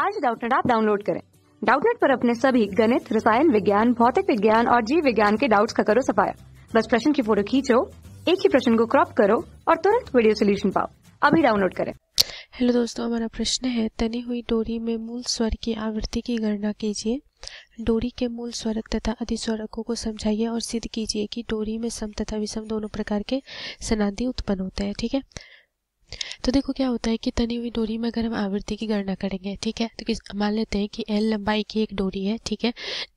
आज डाउटनेट आप डाउनलोड करें डाउटनेट पर अपने सभी गणित रसायन विज्ञान भौतिक विज्ञान और जीव विज्ञान के डाउट्स का करो सफाया बस प्रश्न की फोटो खींचो एक ही प्रश्न को क्रॉप करो और तुरंत वीडियो सोल्यूशन पाओ अभी डाउनलोड करें हेलो दोस्तों हमारा प्रश्न है तनी हुई डोरी में मूल स्वर की आवृत्ति की गणना कीजिए डोरी के मूल स्वरक तथा अधिस्वरकों को समझाइए और सिद्ध कीजिए कि डोरी में सम तथा विषम दोनों प्रकार के सनादि उत्पन्न होते हैं ठीक है थीके? तो देखो क्या होता है कि तनी हुई डोरी में अगर हम आवृत्ति की गणना करेंगे ठीक है तो मान लेते हैं कि एल लंबाई की एक डोरी है ठीक है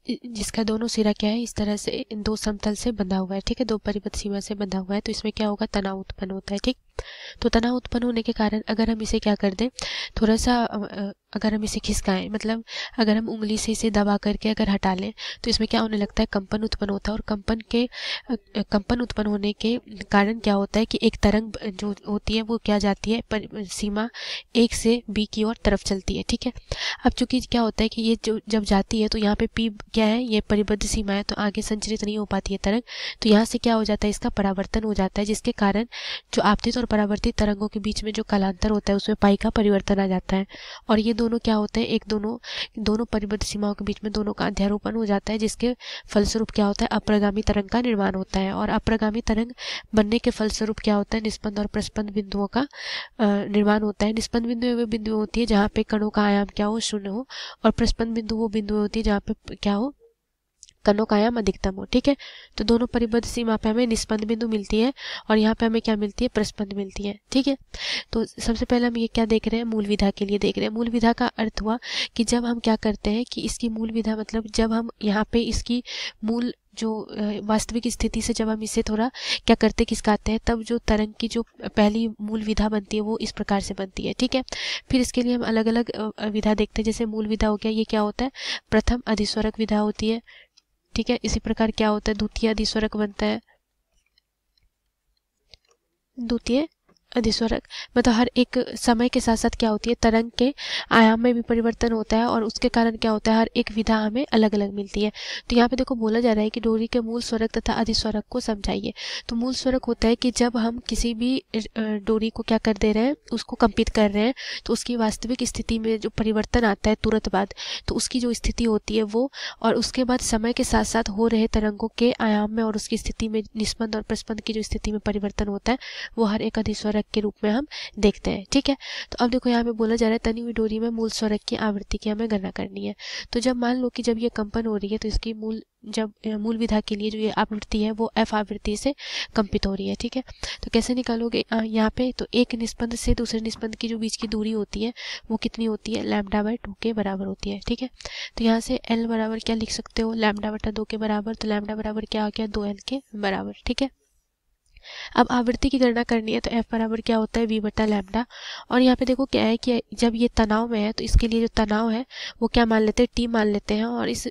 जिसका दोनों सिरा क्या है इस तरह से इन दो समतल से बंधा हुआ है ठीक है दो परिपथ सीमा से बंधा हुआ है तो इसमें क्या होगा तनाव उत्पन्न होता है ठीक तो तनाव उत्पन्न होने के कारण अगर हम इसे क्या कर दें थोड़ा सा अगर हम इसे खिसकाएं मतलब अगर हम उंगली से इसे दबा करके अगर हटा लें तो इसमें क्या होने लगता है कंपन उत्पन्न होता है और कंपन के कंपन उत्पन्न होने के कारण क्या होता है कि एक तरंग जो होती है वो क्या जाती है पर, सीमा एक से बी की ओर तरफ चलती है ठीक है अब चूंकि क्या होता है कि ये जो जब जाती है तो यहाँ पे पी क्या है ये परिबद्ध सीमा है तो आगे संचरित नहीं हो पाती है तरंग तो यहाँ से क्या हो जाता है इसका परावर्तन हो जाता है जिसके कारण जो आपतित और परावर्तित तरंगों के बीच में जो कालांतर होता है उसमें पाई का परिवर्तन आ जाता है और ये दोनों क्या होते हैं एक दोनों दोनों परिबद्ध सीमाओं के बीच में दोनों का अध्यारोपण हो जाता है जिसके फलस्वरूप क्या होता है अप्रगामी तरंग का निर्माण होता है और अप्रगामी तरंग बनने के फलस्वरूप क्या होता है निष्पन्द और प्रस्पन्द बिंदुओं का निर्माण होता है निष्पन्द बिंदु वे बिंदु होती है जहाँ पे कणों का आयाम क्या हो शून्य हो और प्रस्पन्द बिंदु वो बिंदु होती है जहाँ पे क्या आयाम अधिकतम हो ठीक है तो दोनों परिबद्ध सीमा पे हमें निष्पंद बिंदु मिलती है और यहाँ पे हमें क्या मिलती है प्रस्पंद मिलती है ठीक है तो सबसे पहले हम ये क्या देख रहे हैं मूल विधा के लिए देख रहे हैं मूल विधा का अर्थ हुआ कि जब हम क्या करते हैं कि इसकी मूल विधा मतलब जब हम यहाँ पे इसकी मूल जो वास्तविक स्थिति से जब हम इसे थोड़ा क्या करते किसकाते हैं तब जो तरंग की जो पहली मूल विधा बनती है वो इस प्रकार से बनती है ठीक है फिर इसके लिए हम अलग अलग विधा देखते हैं जैसे मूल विधा हो गया ये क्या होता है प्रथम अधिस्वरक विधा होती है ठीक है इसी प्रकार क्या होता है द्वितीयादि स्वरक बनता है द्वितीय अधिस्वरक मतलब हर एक समय के साथ साथ क्या होती है तरंग के आयाम में भी परिवर्तन होता है और उसके कारण क्या होता है हर एक विधा हमें अलग अलग मिलती है तो यहाँ पे देखो बोला जा रहा है कि डोरी के मूल स्वरक तथा अधिस्वरक को समझाइए तो मूल स्वरक होता है कि जब हम किसी भी डोरी को क्या कर दे रहे हैं उसको कंपित कर रहे हैं तो उसकी वास्तविक स्थिति में जो परिवर्तन आता है तुरंत बाद तो उसकी जो स्थिति होती है वो और उसके बाद समय के साथ साथ हो रहे तरंगों के आयाम में और उसकी स्थिति में निष्पन्द और प्रस्पन्द की जो स्थिति में परिवर्तन होता है वो हर एक अधिस्वरक स्वरक के रूप में हम देखते हैं ठीक है तो अब देखो यहाँ पे बोला जा रहा है तनी हुई डोरी में मूल स्वरक की आवृत्ति की हमें गणना करनी है तो जब मान लो कि जब ये कंपन हो रही है तो इसकी मूल जब मूल विधा के लिए जो ये आवृत्ति है वो एफ आवृत्ति से कंपित हो रही है ठीक है तो कैसे निकालोगे यहाँ पे तो एक निस्पंद से दूसरे निस्पंद की जो बीच की दूरी होती है वो कितनी होती है लैमडा बाय टू के बराबर होती है ठीक है तो यहाँ से एल बराबर क्या लिख सकते हो लैमडा बटा दो के बराबर तो लैमडा बराबर क्या हो गया दो एल के बराबर ठीक है अब आवृत्ति की गणना करनी है तो एफ बराबर क्या होता है वी बटा लैमडा और यहाँ पे देखो क्या है कि जब ये तनाव में है तो इसके लिए जो तनाव है वो क्या मान लेते हैं टी मान लेते हैं और इस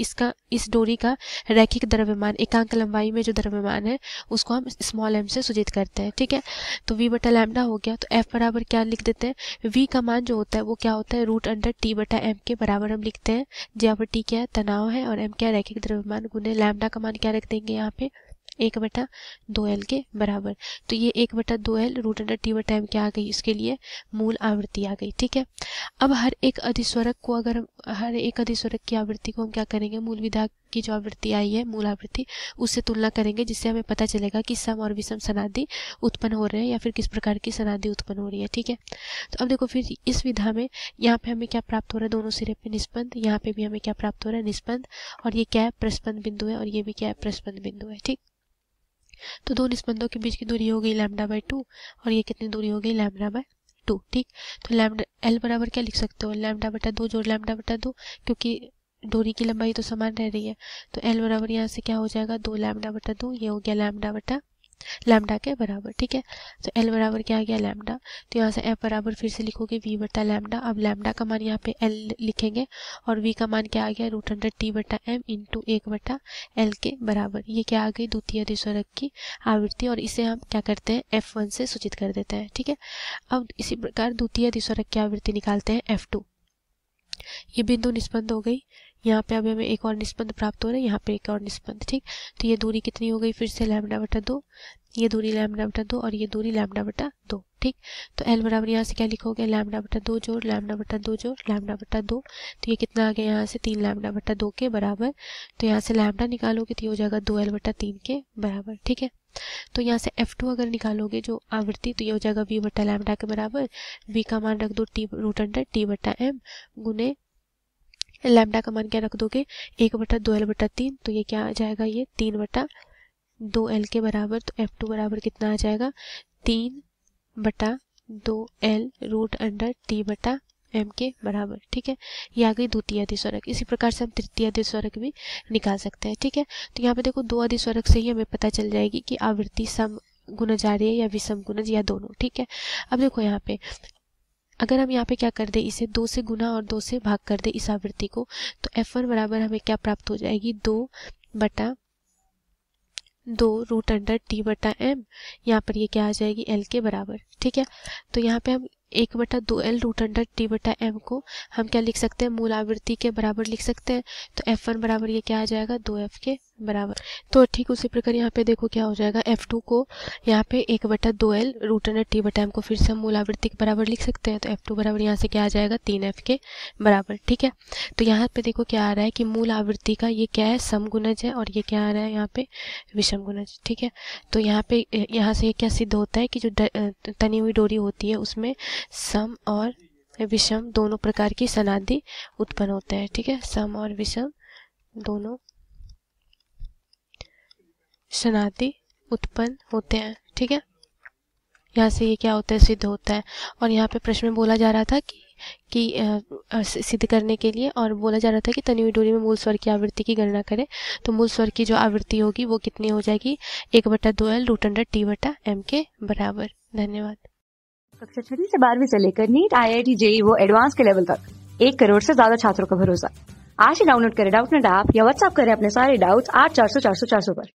इसका इस डोरी का रैखिक द्रव्यमान एकांक लंबाई में जो द्रव्यमान है उसको हम स्मॉल एम से सूचित करते हैं ठीक है तो वी बटा लैमडा हो गया तो एफ बराबर क्या लिख देते हैं वी का मान जो होता है वो क्या होता है रूट अंडर टी बटा एम के बराबर हम लिखते हैं जहाँ पर टी क्या है तनाव है और एम क्या रैखिक द्रव्यमान गुने लैमडा का मान क्या रख देंगे यहाँ पे एक बटा दो एल के बराबर तो ये एक बटा दो एल रूट अंडर टी बटा एम क्या आ गई इसके लिए मूल आवृत्ति आ गई ठीक है अब हर एक अधिस्वरक को अगर हर एक अधिस्वरक की आवृत्ति को हम क्या करेंगे मूल विधा की जो आवृत्ति आई है मूल आवृत्ति उससे तुलना करेंगे जिससे हमें पता चलेगा कि सम और विषम सनादि उत्पन्न हो रहे हैं या फिर किस प्रकार की सनादि उत्पन्न हो रही है ठीक है तो अब देखो फिर इस विधा में यहाँ पे हमें क्या प्राप्त हो रहा है दोनों सिरे पे निष्पन्द यहाँ पे भी हमें क्या प्राप्त हो रहा है निष्पन्द और ये क्या है प्रस्पन्द बिंदु है और ये भी क्या है प्रस्पन्द बिंदु है ठीक तो दो निस्पंदों के बीच की दूरी हो गई लैमडा बाई टू और ये कितनी दूरी हो गई लैमडा बाय टू ठीक तो लैमडा एल बराबर क्या लिख सकते हो लैमडा बटा दो जोड़ लैमडा बटा दो क्योंकि डोरी की लंबाई तो समान रह रही है तो एल बराबर यहाँ से क्या हो जाएगा दो लैमडा बटा दो ये हो गया लैमडा बटा लैमडा के बराबर ठीक है तो एल बराबर क्या आ गया लैमडा तो यहाँ से एफ बराबर फिर से लिखोगे वी बटा लैमडा अब लैमडा का मान यहाँ पे एल लिखेंगे और वी का मान क्या आ गया रूट हंड्रेड टी बटा एम इंटू एक बटा एल के बराबर ये क्या आ गई द्वितीय द्विस्वरक की आवृत्ति और इसे हम क्या करते हैं एफ वन से सूचित कर देते हैं ठीक है अब इसी प्रकार द्वितीय द्विस्वरक की आवृत्ति निकालते हैं एफ टू ये बिंदु निष्पन्द हो गई यहाँ पे अभी हमें एक और निष्पन्द प्राप्त हो रहा है यहाँ पे एक और निष्पन्द ठीक तो ये दूरी कितनी हो गई फिर से लैमडा बटा दो ये दूरी लैमडा बटा दो और ये दूरी लैमडा बटा दो ठीक तो एल बराबर यहाँ से क्या लिखोगे लैमडा बटा दो जोड़ लैमडा बटा दो जोड़ लैमडा बटा दो तो ये कितना आ गया यहाँ से तीन लैमडा बटा दो के बराबर तो यहाँ से लैमडा निकालोगे तो ये हो जाएगा दो एल बटा तीन के बराबर ठीक है तो यहाँ से एफ टू अगर निकालोगे जो आवृत्ति तो ये हो जाएगा वी बटा लैमडा के बराबर वी का मान रख दो टी रूट अंडर टी बटा एम गुने लैमडा का मान क्या रख दोगे एक बटा दो एल बटा तीन तो ये क्या आ जाएगा ये तीन बटा दो एल के बराबर तो एफ टू बराबर कितना आ जाएगा तीन बटा दो एल रूट अंडर टी बटा एम के बराबर ठीक है ये आ गई द्वितीय अधिस्वरक इसी प्रकार से हम तृतीय अधिस्वरक भी निकाल सकते हैं ठीक है तो यहाँ पे देखो दो अधिस्वरक से ही हमें पता चल जाएगी कि आवृत्ति सम गुणज आ रही है या विषम गुणज या दोनों ठीक है अब देखो यहाँ पे अगर हम यहाँ पे क्या कर दें इसे दो से गुना और दो से भाग कर दें इस आवृत्ति को तो एफ वन बराबर हमें क्या प्राप्त हो जाएगी दो बटा दो रूट अंडर टी बटा एम यहाँ पर ये क्या आ जाएगी एल के बराबर ठीक है तो यहाँ पे हम एक बटा दो एल रूट अंडर टी बटा एम को हम क्या लिख सकते हैं मूल आवृत्ति के बराबर लिख सकते हैं तो एफ वन बराबर ये क्या आ जाएगा दो एफ के बराबर तो ठीक उसी प्रकार यहाँ पे देखो क्या हो जाएगा एफ टू को यहाँ पे एक बटा दो एल रूट अंडर टी बटा एम को फिर से हम आवृत्ति के बराबर लिख सकते हैं तो एफ टू बराबर यहाँ से क्या आ जाएगा तीन एफ के बराबर ठीक है तो यहाँ पे देखो क्या आ रहा है कि मूल आवृत्ति का ये क्या है सम गुनज है और ये क्या आ रहा है यहाँ पे विषम गुणज ठीक है तो यहाँ पे यहाँ से क्या सिद्ध होता है कि जो तनी हुई डोरी होती है उसमें सम और विषम दोनों प्रकार की सनादि उत्पन्न होता है ठीक है सम और विषम दोनों शनाती उत्पन्न होते हैं ठीक है यहाँ से ये क्या होता है सिद्ध होता है और यहाँ पे प्रश्न में बोला जा रहा था कि कि सिद्ध करने के लिए और बोला जा रहा था कि तनवी डोरी में मूल स्वर की आवृत्ति की गणना करें तो मूल स्वर की जो आवृत्ति होगी वो कितनी हो जाएगी एक बटा दो एल रूट अंडर टी बटा एम के बराबर धन्यवाद कक्षा छठी से बारहवीं से लेकर NEET I I T JEE वो एडवांस के लेवल तक एक करोड़ से ज्यादा छात्रों का भरोसा आज ही डाउनलोड करें डाउट नेट ऐप या व्हाट्सअप करें अपने सारे डाउट आठ चार सौ चार सौ चार सौ पर